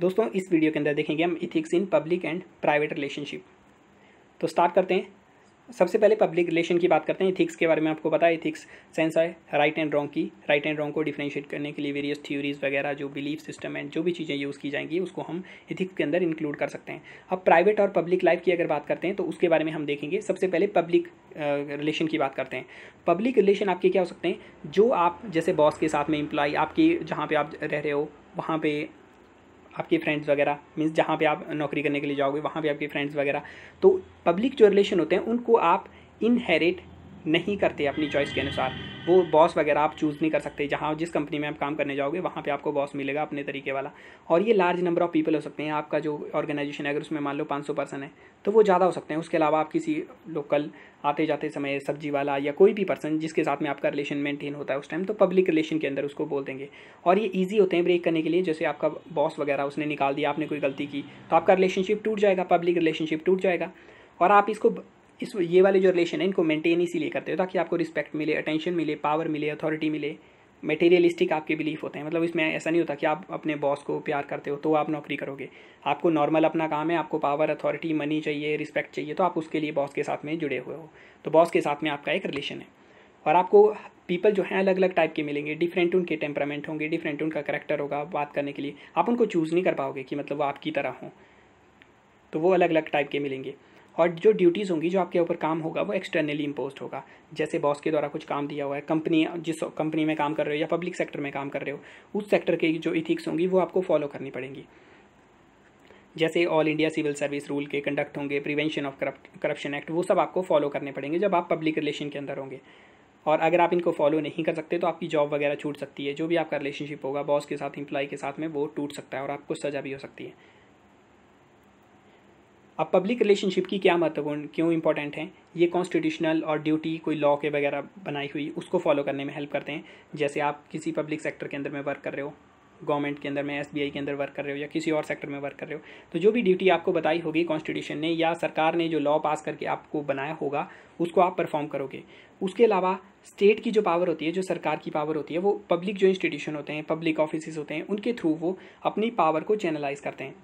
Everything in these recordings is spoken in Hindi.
दोस्तों इस वीडियो के अंदर देखेंगे हम ethics in public and private relationship तो स्टार्ट करते हैं सबसे पहले पब्लिक रिलेशन की बात करते हैं इथिक्स के बारे में आपको पता है इथिक्स सेंस है राइट एंड रॉन्ग की राइट एंड रॉन्ग को डिफ्रेंशिएट करने के लिए वेरियस थ्योरीज वगैरह जो बिलीफ सिस्टम एंड जो भी चीज़ें यूज़ की जाएंगी उसको हम इथिक्स के अंदर इंक्लूड कर सकते हैं अब प्राइवेट और पब्लिक लाइफ की अगर बात करते हैं तो उसके बारे में हम देखेंगे सबसे पहले पब्लिक रिलेशन की बात करते हैं पब्लिक रिलेशन आपके क्या हो सकते हैं जो आप जैसे बॉस के साथ में एम्प्लॉय आपकी जहाँ पर आप रह रहे हो वहाँ पर आपके फ्रेंड्स वगैरह मीन्स जहाँ पे आप नौकरी करने के लिए जाओगे वहाँ पे आपके फ्रेंड्स वगैरह तो पब्लिक जो रिलेशन होते हैं उनको आप इनहेरिट नहीं करते अपनी चॉइस के अनुसार वो बॉस वगैरह आप चूज़ नहीं कर सकते जहाँ जिस कंपनी में आप काम करने जाओगे वहाँ पे आपको बॉस मिलेगा अपने तरीके वाला और ये लार्ज नंबर ऑफ पीपल हो सकते हैं आपका जो ऑर्गेनाइजेशन है अगर उसमें मान लो पाँच सौ पर्सन है तो वो ज़्यादा हो सकते हैं उसके अलावा आप किसी लोकल आते जाते समय सब्जी वाला या कोई भी पर्सन जिसके साथ में आपका रिलेशन मेंटेन होता है उस टाइम तो पब्लिक रिलेशन के अंदर उसको बोल देंगे और ये ईजी होते हैं ब्रेक करने के लिए जैसे आपका बॉस वगैरह उसने निकाल दिया आपने कोई गलती की तो आपका रिलेशनशिप टूट जाएगा पब्लिक रिलेशनशिप टूट जाएगा और आप इसको इस ये वाले जो रिलेशन है इनको मेंटेन इसीलिए करते हो ताकि आपको रिस्पेक्ट मिले अटेंशन मिले पावर मिले अथॉरिटी मिले मटेरियलिस्टिक आपके बिलीफ होते हैं मतलब इसमें ऐसा नहीं होता कि आप अपने बॉस को प्यार करते हो तो आप नौकरी करोगे आपको नॉर्मल अपना काम है आपको पावर अथॉरिटी मनी चाहिए रिस्पेक्ट चाहिए तो आप उसके लिए बॉस के साथ में जुड़े हुए हो तो बॉस के साथ में आपका एक रिलेशन है और आपको पीपल जो हैं अलग अलग टाइप के मिलेंगे डिफरेंट उनके टेम्परामेंट होंगे डिफरेंट उनका करेक्टर होगा बात करने के लिए आप उनको चूज़ नहीं कर पाओगे कि मतलब वो आपकी तरह हों तो वो अलग अलग टाइप के मिलेंगे और जो ड्यूटीज़ होंगी जो आपके ऊपर काम होगा वो एक्सटर्नली इम्पोज होगा जैसे बॉस के द्वारा कुछ काम दिया हुआ है कंपनी जिस कंपनी में काम कर रहे हो या पब्लिक सेक्टर में काम कर रहे हो उस सेक्टर के जो इथिक्स होंगी वो आपको फॉलो करनी पड़ेंगी जैसे all India civil service rule के कंडक्ट होंगे प्रिवेंशन ऑफ करप्शन एक्ट वो सब आपको फॉलो करने पड़ेंगे जब आप पब्लिक रिलेशन के अंदर होंगे और अगर आप इनको फॉलो नहीं कर सकते तो आपकी जॉब वगैरह छूट सकती है जो भी आपका रिलेशनशिप होगा बॉस के साथ इम्प्लॉय के साथ में वो टूट सकता है और आपको सजा भी हो सकती है अब पब्लिक रिलेशनशिप की क्या महत्वपूर्ण क्यों इंपॉर्टेंट है ये कॉन्स्टिट्यूशनल और ड्यूटी कोई लॉ के वगैरह बनाई हुई उसको फॉलो करने में हेल्प करते हैं जैसे आप किसी पब्लिक सेक्टर के अंदर में वर्क कर रहे हो गवर्नमेंट के अंदर में एस के अंदर वर्क कर रहे हो या किसी और सेक्टर में वर्क कर रहे हो तो जो भी ड्यूटी आपको बताई होगी कॉन्स्टिट्यूशन ने या सरकार ने जो लॉ पास करके आपको बनाया होगा उसको आप परफॉर्म करोगे उसके अलावा स्टेट की जो पावर होती है जो सरकार की पावर होती है वो पब्लिक जो इंस्टीट्यूशन होते हैं पब्लिक ऑफिसज होते हैं उनके थ्रू वो अपनी पावर को चैनलाइज करते हैं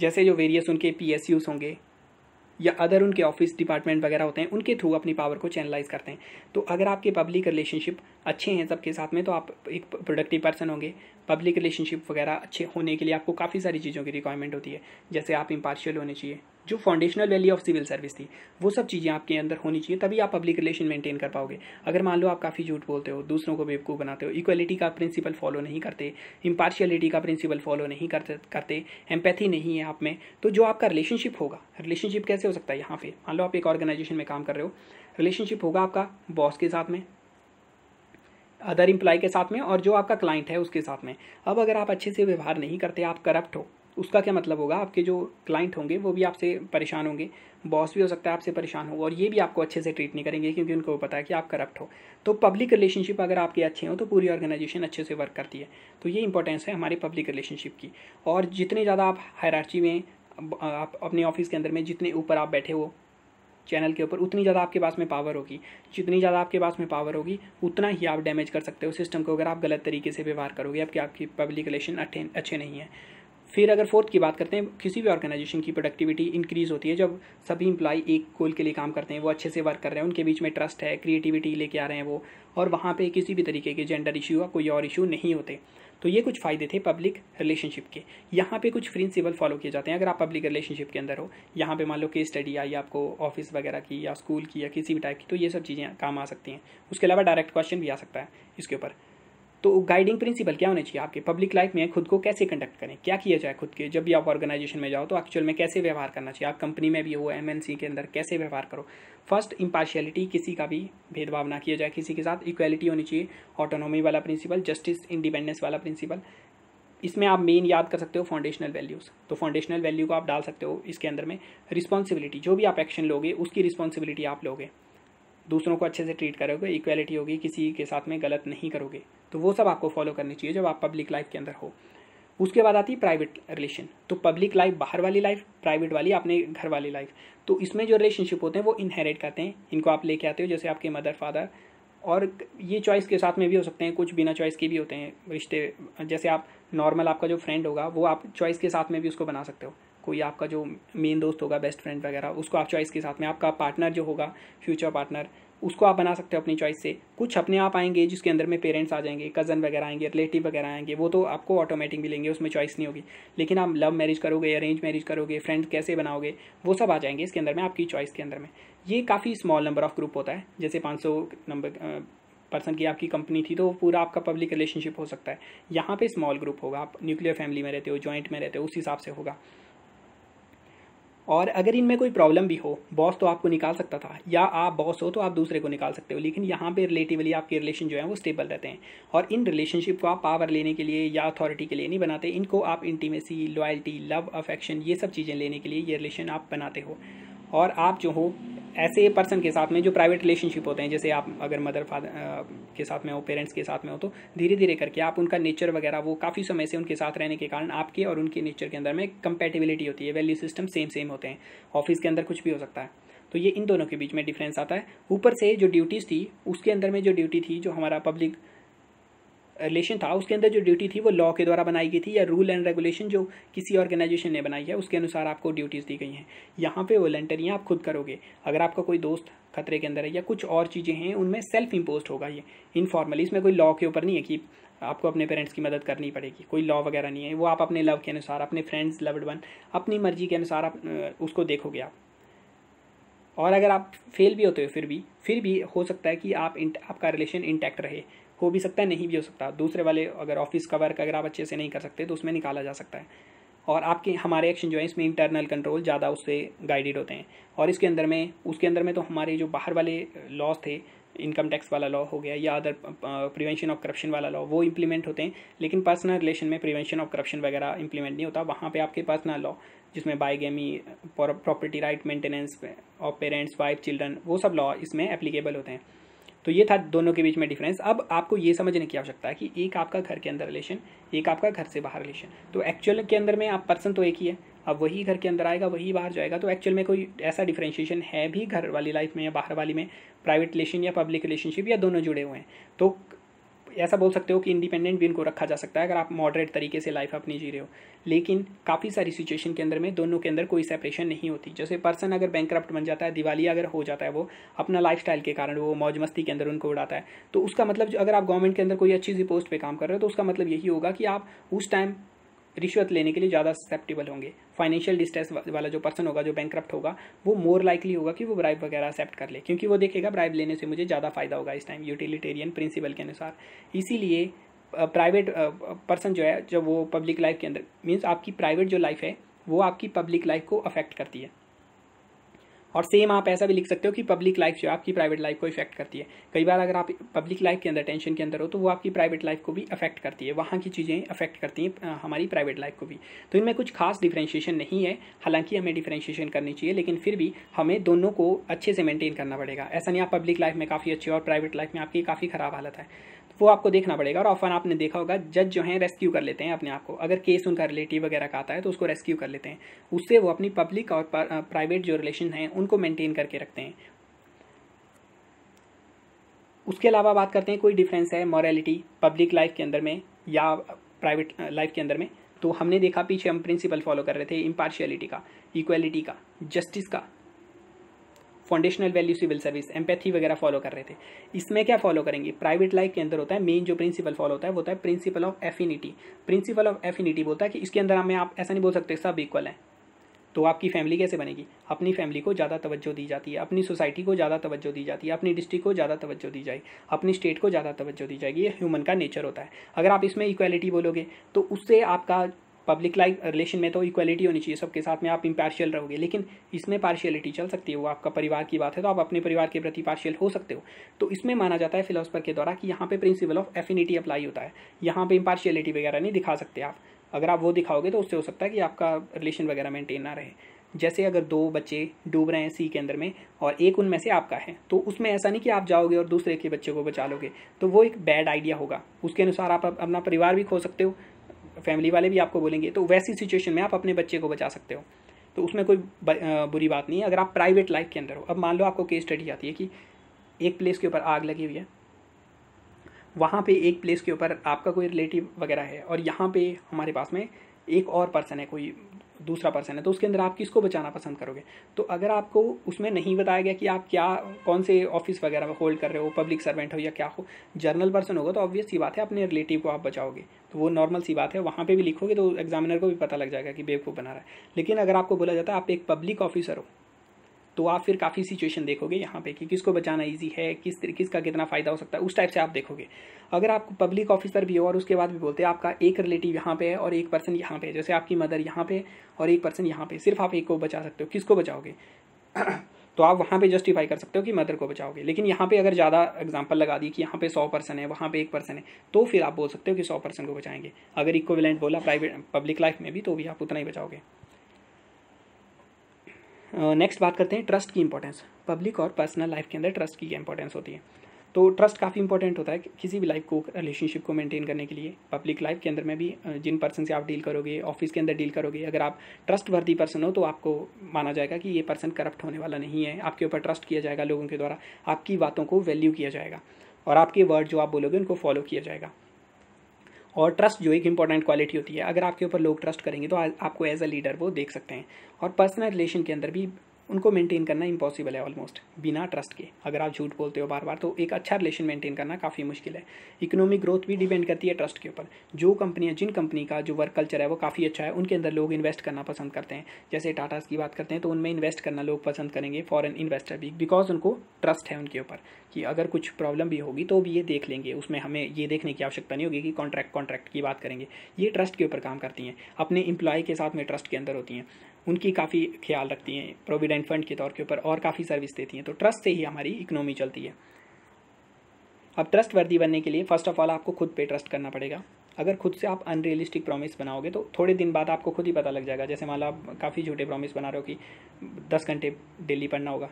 जैसे जो वेरियस उनके पी होंगे या अदर उनके ऑफिस डिपार्टमेंट वगैरह होते हैं उनके थ्रू अपनी पावर को चैनलाइज करते हैं तो अगर आपके पब्लिक रिलेशनशिप अच्छे हैं सबके साथ में तो आप एक प्रोडक्टिव पर्सन होंगे पब्लिक रिलेशनशिप वगैरह अच्छे होने के लिए आपको काफ़ी सारी चीज़ों की रिक्वायरमेंट होती है जैसे आप इम्पार्शियल होने चाहिए जो foundational value of civil service थी वो सब चीज़ें आपके अंदर होनी चाहिए तभी आप पब्लिक रिलेशन मेंटेन कर पाओगे अगर मान लो आप काफ़ी झूठ बोलते हो दूसरों को बेवकूफ़ बनाते हो इक्वलिटी का प्रिंसिपल फॉलो नहीं करते इम्पार्शियलिटी का प्रिंसिपल फॉलो नहीं करते करते एम्पैथी नहीं है आप में तो जो आपका रिलेशनशिप होगा रिलेशनशिप कैसे हो सकता है यहाँ पे मान लो आप एक ऑर्गेनाइजेशन में काम कर रहे हो रिलेशनशिप होगा आपका बॉस के साथ में अदर इम्प्लॉय के साथ में और जो आपका क्लाइंट है उसके साथ में अब अगर आप अच्छे से व्यवहार नहीं करते आप करप्ट हो उसका क्या मतलब होगा आपके जो क्लाइंट होंगे वो भी आपसे परेशान होंगे बॉस भी हो सकता है आपसे परेशान हो और ये भी आपको अच्छे से ट्रीट नहीं करेंगे क्योंकि उनको पता है कि आप करप्ट हो तो पब्लिक रिलेशनशिप अगर आपके अच्छे हो तो पूरी ऑर्गेनाइजेशन अच्छे से वर्क करती है तो ये इंपॉर्टेंस है हमारे पब्लिक रिलेशनशिप की और जितने ज़्यादा आप हायरार्ची में आप अपने ऑफिस के अंदर में जितने ऊपर आप बैठे हो चैनल के ऊपर उतनी ज़्यादा आपके पास में पावर होगी जितनी ज़्यादा आपके पास में पावर होगी उतना ही आप डैमेज कर सकते हो सिस्टम को अगर आप गलत तरीके से व्यवहार करोगे आपकी आपकी पब्लिक रिलेशन अच्छे नहीं है फिर अगर फोर्थ की बात करते हैं किसी भी ऑर्गेनाइजेशन की प्रोडक्टिविटी इंक्रीज़ होती है जब सभी इंप्लाई एक गोल के लिए काम करते हैं वो अच्छे से वर्क कर रहे हैं उनके बीच में ट्रस्ट है क्रिएटिविटी लेके आ रहे हैं वो और वहाँ पे किसी भी तरीके के जेंडर इशू या कोई और इशू नहीं होते तो ये कुछ फ़ायदे थे पब्लिक रिलेशनशिप के यहाँ पे कुछ प्रिंसिपल फॉलो किए जाते हैं अगर आप पब्लिक रिलेशनशिप के अंदर हो यहाँ पे मान लो केस स्टडी आई आपको ऑफिस वगैरह की या स्कूल की या किसी भी टाइप की तो ये सब चीज़ें काम आ सकती हैं उसके अलावा डायरेक्ट क्वेश्चन भी आ सकता है इसके ऊपर तो गाइडिंग प्रिंसिपल क्या होना चाहिए आपके पब्लिक लाइफ में खुद को कैसे कंडक्ट करें क्या किया जाए खुद के जब भी आप ऑर्गेनाइजेशन में जाओ तो एक्चुअल में कैसे व्यवहार करना चाहिए आप कंपनी में भी हो एम के अंदर कैसे व्यवहार करो फर्स्ट इम्पार्शियलिटी किसी का भी भेदभाव ना किया जाए किसी के साथ इक्वलिटी होनी चाहिए ऑटोनॉमी वाला प्रिंसिपल जस्टिस इंडिपेंडेंस वाला प्रिंसिपल इसमें आप मेन याद कर सकते हो फाउंडेशनल वैल्यूज़ तो फाउंडेशनल वैल्यू को आप डाल सकते हो इसके अंदर में रिस्पॉन्सिबिलिटी जो भी आप एक्शन लोगे उसकी रिस्पॉन्सिबिलिटी आप लोगे दूसरों को अच्छे से ट्रीट करोगे इक्वलिटी होगी किसी के साथ में गलत नहीं करोगे तो वो सब आपको फॉलो करनी चाहिए जब आप पब्लिक लाइफ के अंदर हो उसके बाद आती है प्राइवेट रिलेशन तो पब्लिक लाइफ बाहर वाली लाइफ प्राइवेट वाली अपने घर वाली लाइफ तो इसमें जो रिलेशनशिप होते हैं वो इनहेरिट करते हैं इनको आप लेके आते हो जैसे आपके मदर फादर और ये चॉइस के साथ में भी हो सकते हैं कुछ बिना चॉइस के भी होते हैं रिश्ते जैसे आप नॉर्मल आपका जो फ्रेंड होगा वो आप चॉइस के साथ में भी उसको बना सकते हो कोई आपका जो मेन दोस्त होगा बेस्ट फ्रेंड वगैरह उसको आप चॉइस के साथ में आपका पार्टनर जो होगा फ्यूचर पार्टनर उसको आप बना सकते हो अपनी चॉइस से कुछ अपने आप आएंगे जिसके अंदर में पेरेंट्स आ जाएंगे कज़न वगैरह आएंगे रिलेटिव वगैरह आएंगे वो तो आपको ऑटोमेटिक मिलेंगे उसमें चॉइस नहीं होगी लेकिन आप लव मैरिज करोगे अरेंज मैरिज करोगे फ्रेंड कैसे बनाओगे वो सब आ जाएंगे इसके अंदर में आपकी चॉइस के अंदर में ये काफ़ी स्मॉल नंबर ऑफ ग्रुप होता है जैसे पाँच नंबर पर्सन की आपकी कंपनी थी तो पूरा आपका पब्लिक रिलेशनशिप हो सकता है यहाँ पे स्मॉल ग्रुप होगा आप न्यूक्लियर फैमिली में रहते हो जॉइंट में रहते हो उस हिसाब से होगा और अगर इनमें कोई प्रॉब्लम भी हो बॉस तो आपको निकाल सकता था या आप बॉस हो तो आप दूसरे को निकाल सकते हो लेकिन यहाँ पे रिलेटिवली आपके रिलेशन जो है वो स्टेबल रहते हैं और इन रिलेशनशिप को आप पावर लेने के लिए या अथॉरिटी के लिए नहीं बनाते इनको आप इंटीमेसी लॉयल्टी लव अफेक्शन ये सब चीज़ें लेने के लिए ये रिलेशन आप बनाते हो और आप जो हो ऐसे पर्सन के साथ में जो प्राइवेट रिलेशनशिप होते हैं जैसे आप अगर मदर फादर के साथ में हो पेरेंट्स के साथ में हो तो धीरे धीरे करके आप उनका नेचर वगैरह वो काफ़ी समय से उनके साथ रहने के कारण आपके और उनके नेचर के अंदर में कंपेटिबिलिटी होती है वैल्यू सिस्टम सेम सेम होते हैं ऑफिस के अंदर कुछ भी हो सकता है तो ये इन दोनों के बीच में डिफरेंस आता है ऊपर से जो ड्यूटीज़ थी उसके अंदर में जो ड्यूटी थी जो हमारा पब्लिक रिलेशन था उसके अंदर जो ड्यूटी थी वो लॉ के द्वारा बनाई गई थी या रूल एंड रेगुलेशन जो किसी ऑर्गेनाइजेशन ने बनाई है उसके अनुसार आपको ड्यूटीज़ दी गई हैं यहाँ पे वॉलेंटरियाँ आप खुद करोगे अगर आपका कोई दोस्त खतरे के अंदर है या कुछ और चीज़ें हैं उनमें सेल्फ इम्पोज होगा ये इनफॉर्मली इसमें कोई लॉ के ऊपर नहीं है कि आपको अपने पेरेंट्स की मदद करनी पड़ेगी कोई लॉ वगैरह नहीं है वो आप अपने लव के अनुसार अपने फ्रेंड्स लवड वन अपनी मर्जी के अनुसार आप उसको देखोगे आप और अगर आप फेल भी होते हो फिर भी फिर भी हो सकता है कि आप आपका रिलेशन इंटैक्ट रहे हो भी सकता है नहीं भी हो सकता दूसरे वाले अगर ऑफिस का वर्क अगर आप अच्छे से नहीं कर सकते तो उसमें निकाला जा सकता है और आपके हमारे एक्शन जो है इसमें इंटरनल कंट्रोल ज़्यादा उससे गाइडेड होते हैं और इसके अंदर में उसके अंदर में तो हमारे जो बाहर वाले लॉज थे इनकम टैक्स वाला लॉ हो गया या अदर प्रिवेंशन ऑफ करप्शन वाला लॉ वो इम्प्लीमेंट होते हैं लेकिन पर्सनल रिलेशन में प्रिवेंशन ऑफ करप्शन वगैरह इम्प्लीमेंट नहीं होता वहाँ पे आपके पर्सनल लॉ जिसमें गेमी property right maintenance of parents wife children वो सब लॉ इसमें एप्लीकेबल होते हैं तो ये था दोनों के बीच में डिफरेंस अब आपको ये समझने की आवश्यकता है कि एक आपका घर के अंदर रिलेशन एक आपका घर से बाहर रिलेशन तो एक्चुअल के अंदर में आप पर्सन तो एक ही है अब वही घर के अंदर आएगा वही बाहर जाएगा तो एक्चुअल में कोई ऐसा डिफ्रेंशिएशन है भी घर वाली लाइफ में या बाहर वाली में प्राइवेट रिलेशन या पब्लिक रिलेशनशिप या दोनों जुड़े हुए हैं तो ऐसा बोल सकते हो कि इंडिपेंडेंट भी इनको रखा जा सकता है अगर आप मॉडरेट तरीके से लाइफ अपनी जी रहे हो लेकिन काफ़ी सारी सिचुएशन के अंदर में दोनों के अंदर कोई सेपरेशन नहीं होती जैसे पर्सन अगर बैंक बन जाता है दिवाली अगर हो जाता है वो अपना लाइफ के कारण वो मौज मस्ती के अंदर उनको उड़ाता है तो उसका मतलब अगर आप गवर्नमेंट के अंदर कोई अच्छी सी पोस्ट पर काम कर रहे हो तो उसका मतलब यही होगा कि आप उस टाइम रिश्वत लेने के लिए ज़्यादा सेप्टेबल होंगे फाइनेंशियल डिस्ट्रेस वाला जो पर्सन होगा जो बैंक होगा वो मोर लाइकली होगा कि वो ब्राइब वगैरह एक्सेप्ट कर ले क्योंकि वो देखेगा ब्राइब लेने से मुझे ज़्यादा फायदा होगा इस टाइम यूटिलिटेरियन प्रिंसिपल के अनुसार इसीलिए प्राइवेट पर्सन जो है जब वो पब्लिक लाइफ के अंदर मीन्स आपकी प्राइवेट जो लाइफ है वो आपकी पब्लिक लाइफ को अफेक्ट करती है और सेम आप ऐसा भी लिख सकते हो कि पब्लिक लाइफ जो आपकी प्राइवेट लाइफ को इफेक्ट करती है कई बार अगर आप पब्लिक लाइफ के अंदर टेंशन के अंदर हो तो वो आपकी प्राइवेट लाइफ को भी अफेक्ट करती है वहाँ की चीज़ें अफेक्ट करती हैं हमारी प्राइवेट लाइफ को भी तो इनमें कुछ खास डिफ्रेंशिएशन नहीं है हालांकि हमें डिफ्रेंशिएशन करनी चाहिए लेकिन फिर भी हमें दोनों को अच्छे से मेंटेन करना पड़ेगा ऐसा नहीं आप पब्लिक लाइफ में काफ़ी अच्छी और प्राइवेट लाइफ में आपकी काफ़ी ख़राब हालत है वो आपको देखना पड़ेगा और ऑफन आपने देखा होगा जज जो हैं रेस्क्यू कर लेते हैं अपने आप को अगर केस उनका रिलेटिव वगैरह का आता है तो उसको रेस्क्यू कर लेते हैं उससे वो अपनी पब्लिक और प्राइवेट जो रिलेशन हैं उनको मेंटेन करके रखते हैं उसके अलावा बात करते हैं कोई डिफरेंस है मॉरेलिटी पब्लिक लाइफ के अंदर में या प्राइवेट लाइफ के अंदर में तो हमने देखा पीछे हम प्रिंसिपल फॉलो कर रहे थे इम्पार्शियलिटी का इक्वलिटी का जस्टिस का foundational value civil service empathy वगैरह फॉलो कर रहे थे इसमें क्या फॉलो करेंगे प्राइवेट लाइफ के अंदर होता है मेन जो प्रिंसिपल फॉलो होता है वो होता है principle of affinity principle of affinity बोलता है कि इसके अंदर हमें आप ऐसा नहीं बोल सकते सब इक्वल है तो आपकी फैमिली कैसे बनेगी अपनी फैमिली को ज़्यादा तवज्जो दी जाती है अपनी सोसाइटी को ज़्यादा तवज्जो दी जाती है अपनी डिस्ट्रिक्ट को ज़्यादा तवज्जो दी जाएगी अपनी स्टेट को ज़्यादा तवज्जो दी जाएगी ये ह्यूमन का नेचर होता है अगर आप इसमें इक्वालिटी बोलोगे तो उससे आपका पब्लिक लाइफ रिलेशन में तो इक्वलिटी होनी चाहिए सबके साथ में आप इम्पार्शियल रहोगे लेकिन इसमें पार्शियलिटी चल सकती है वो आपका परिवार की बात है तो आप अपने परिवार के प्रति पार्शियल हो सकते हो तो इसमें माना जाता है फिलोसफर के द्वारा कि यहाँ पे प्रिंसिपल ऑफ एफिनिटी अप्लाई होता है यहाँ पे इम्पार्शियलिटी वगैरह नहीं दिखा सकते आप अगर आप वो दिखाओगे तो उससे हो सकता है कि आपका रिलेशन वगैरह मेंटेन ना रहे जैसे अगर दो बच्चे डूब रहे हैं सी के अंदर में और एक उनमें से आपका है तो उसमें ऐसा नहीं कि आप जाओगे और दूसरे के बच्चे को बचा लोगे तो वो एक बैड आइडिया होगा उसके अनुसार आप अपना परिवार भी खो सकते हो फैमिली वाले भी आपको बोलेंगे तो वैसी सिचुएशन में आप अपने बच्चे को बचा सकते हो तो उसमें कोई बुरी बात नहीं है अगर आप प्राइवेट लाइफ के अंदर हो अब मान लो आपको केस स्टडी आती है कि एक प्लेस के ऊपर आग लगी हुई है वहाँ पे एक प्लेस के ऊपर आपका कोई रिलेटिव वगैरह है और यहाँ पे हमारे पास में एक और पर्सन है कोई दूसरा पर्सन है तो उसके अंदर आप किसको बचाना पसंद करोगे तो अगर आपको उसमें नहीं बताया गया कि आप क्या कौन से ऑफिस वगैरह में होल्ड कर रहे हो पब्लिक सर्वेंट हो या क्या हो जर्नल पर्सन होगा तो ऑब्वियस सी बात है अपने रिलेटिव को आप बचाओगे तो वो नॉर्मल सी बात है वहाँ पर भी लिखोगे तो एग्जामिनर को भी पता लग जाएगा कि बेवकूफ़ बना रहा है लेकिन अगर आपको बोला जाता है आप एक पब्लिक ऑफिसर हो तो आप फिर काफ़ी सिचुएशन देखोगे यहाँ पे कि किसको बचाना इजी है किस किसका कितना फ़ायदा हो सकता है उस टाइप से आप देखोगे अगर आप पब्लिक ऑफिसर भी हो और उसके बाद भी बोलते हैं आपका एक रिलेटिव यहाँ पे है और एक पर्सन यहाँ पे है जैसे आपकी मदर यहाँ पे और एक पर्सन यहाँ पे सिर्फ आप एक को बचा सकते हो किसको बचाओगे तो आप वहाँ पे जस्टिफाई कर सकते हो कि मदर को बचाओगे लेकिन यहाँ पे अगर ज़्यादा एग्जाम्पल लगा दी कि यहाँ पे सौ पर्सन है वहाँ पे एक पर्सन है तो फिर आप बोल सकते हो कि सौ पर्सन को बचाएंगे अगर इक्वलेंट बोला प्राइवेट पब्लिक लाइफ में भी तो भी आप उतना ही बचाओगे नेक्स्ट बात करते हैं ट्रस्ट की इंपॉर्टेंस पब्लिक और पर्सनल लाइफ के अंदर ट्रस्ट की इंपॉर्टेंस होती है तो ट्रस्ट काफ़ी इंपॉर्टेंट होता है किसी भी लाइफ को रिलेशनशिप को मेंटेन करने के लिए पब्लिक लाइफ के अंदर में भी जिन पर्सन से आप डील करोगे ऑफिस के अंदर डील करोगे अगर आप ट्रस्ट वर्दी पर्सन हो तो आपको माना जाएगा कि ये पर्सन करप्ट होने वाला नहीं है आपके ऊपर ट्रस्ट किया जाएगा लोगों के द्वारा आपकी बातों को वैल्यू किया जाएगा और आपके वर्ड जो आप बोलोगे उनको फॉलो किया जाएगा और ट्रस्ट जो एक इंपॉर्टेंट क्वालिटी होती है अगर आपके ऊपर लोग ट्रस्ट करेंगे तो आपको एज अ लीडर वो देख सकते हैं और पर्सनल रिलेशन के अंदर भी उनको मेंटेन करना इम्पॉसिबल है ऑलमोस्ट बिना ट्रस्ट के अगर आप झूठ बोलते हो बार बार तो एक अच्छा रिलेशन मेंटेन करना काफ़ी मुश्किल है इकोनॉमिक ग्रोथ भी डिपेंड करती है ट्रस्ट के ऊपर जो कंपनियाँ जिन कंपनी का जो वर्क कल्चर है वो काफ़ी अच्छा है उनके अंदर लोग इन्वेस्ट करना पसंद करते हैं जैसे टाटाज की बात करते हैं तो उनमें इन्वेस्ट करना लोग पसंद करेंगे फॉरन इन्वेस्टर भी बिकॉज उनको ट्रस्ट है उनके ऊपर कि अगर कुछ प्रॉब्लम भी होगी तो भी ये देख लेंगे उसमें हमें ये देखने की आवश्यकता नहीं होगी कि कॉन्ट्रैक्ट कॉन्ट्रैक्ट की बात करेंगे ये ट्रस्ट के ऊपर काम करती हैं अपने इम्प्लॉय के साथ में ट्रस्ट के अंदर होती हैं उनकी काफ़ी ख्याल रखती हैं प्रोविडेंट फंड के तौर के ऊपर और काफ़ी सर्विस देती हैं तो ट्रस्ट से ही हमारी इकनॉमी चलती है अब ट्रस्ट वर्दी बनने के लिए फ़र्स्ट ऑफ ऑल आपको खुद पे ट्रस्ट करना पड़ेगा अगर खुद से आप अनरियलिस्टिक प्रॉमिस बनाओगे तो थोड़े दिन बाद आपको खुद ही पता लग जाएगा जैसे मान लो आप काफ़ी झूठे प्रॉमिस बना रहे हो कि दस घंटे डेली पढ़ना होगा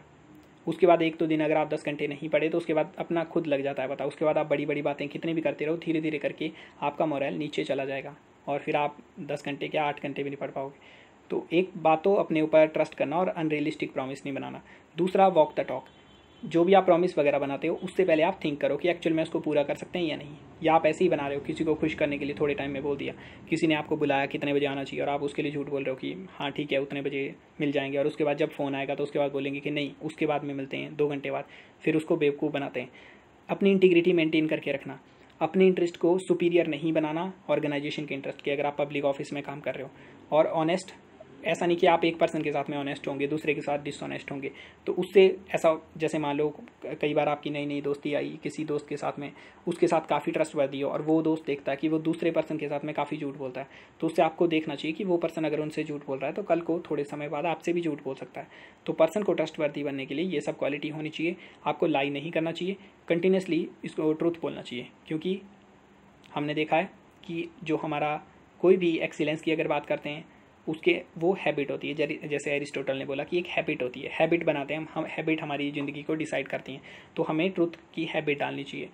उसके बाद एक दो तो दिन अगर आप दस घंटे नहीं पढ़े तो उसके बाद अपना खुद लग जाता है पता उसके बाद आप बड़ी बड़ी बातें कितनी भी करते रहो धीरे धीरे करके आपका मोरल नीचे चला जाएगा और फिर आप दस घंटे के आठ घंटे भी नहीं पढ़ पाओगे तो एक बात तो अपने ऊपर ट्रस्ट करना और अनरियलिस्टिक प्रॉमिस नहीं बनाना दूसरा वॉक द टॉक जो भी आप प्रॉमिस वगैरह बनाते हो उससे पहले आप थिंक करो कि एक्चुअल में उसको पूरा कर सकते हैं या नहीं या आप ऐसे ही बना रहे हो किसी को खुश करने के लिए थोड़े टाइम में बोल दिया किसी ने आपको बुलाया कितने बजे आना चाहिए और आप उसके लिए झूठ बोल रहे हो कि हाँ ठीक है उतने बजे मिल जाएंगे और उसके बाद जब फ़ोन आएगा तो उसके बाद बोलेंगे कि नहीं उसके बाद में मिलते हैं दो घंटे बाद फिर उसको बेवकूफ़ बनाते हैं अपनी इंटीग्रिटी मेंटेन करके रखना अपने इंटरेस्ट को सुपीरियर नहीं बनाना ऑर्गेनाइजेशन के इंटरेस्ट के अगर आप पब्लिक ऑफिस में काम कर रहे हो और ऑनेस्ट ऐसा नहीं कि आप एक पर्सन के साथ में ऑनेस्ट होंगे दूसरे के साथ डिसऑनेस्ट होंगे तो उससे ऐसा जैसे मान लो कई बार आपकी नई नई दोस्ती आई किसी दोस्त के साथ में उसके साथ काफ़ी ट्रस्ट वर्दी हो और वो दोस्त देखता है कि वो दूसरे पर्सन के साथ में काफ़ी झूठ बोलता है तो उससे आपको देखना चाहिए कि वो पर्सन अगर उनसे झूठ बोल रहा है तो कल को थोड़े समय बाद आपसे भी झूठ बोल सकता है तो पर्सन को ट्रस्ट वर्दी बनने के लिए ये सब क्वालिटी होनी चाहिए आपको लाई नहीं करना चाहिए कंटिन्यूसली इसको ट्रूथ बोलना चाहिए क्योंकि हमने देखा है कि जो हमारा कोई भी एक्सीलेंस की अगर बात करते हैं उसके वो हैबिट होती है जैसे एरिस्टोटल ने बोला कि एक हैबिट होती है हैबिट बनाते हैं हम हैबिट हमारी ज़िंदगी को डिसाइड करती हैं तो हमें ट्रुथ की हैबिट डालनी चाहिए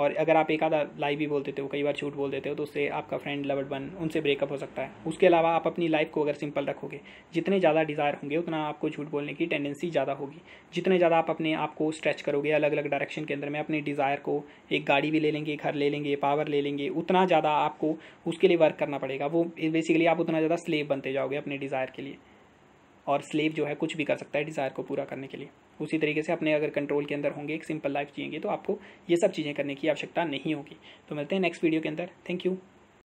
और अगर आप एक आधा लाइव भी बोल देते हो कई बार झूठ बोल देते हो तो उससे आपका फ्रेंड लवर बन उनसे ब्रेकअप हो सकता है उसके अलावा आप अपनी लाइफ को अगर सिंपल रखोगे जितने ज़्यादा डिज़ायर होंगे उतना आपको झूठ बोलने की टेंडेंसी ज़्यादा होगी जितने ज़्यादा आप अपने आप को स्ट्रेच करोगे अलग अलग डायरेक्शन के अंदर में अपने डिज़ायर को एक गाड़ी भी ले लेंगे घर ले लेंगे पावर ले लेंगे उतना ज़्यादा आपको उसके लिए वर्क करना पड़ेगा वो बेसिकली आप उतना ज़्यादा स्लेव बनते जाओगे अपने डिज़ायर के लिए और स्लेव जो है कुछ भी कर सकता है डिज़ायर को पूरा करने के लिए उसी तरीके से अपने अगर कंट्रोल के अंदर होंगे एक सिंपल लाइफ जिएंगे तो आपको ये सब चीज़ें करने की आवश्यकता नहीं होगी तो मिलते हैं नेक्स्ट वीडियो के अंदर थैंक यू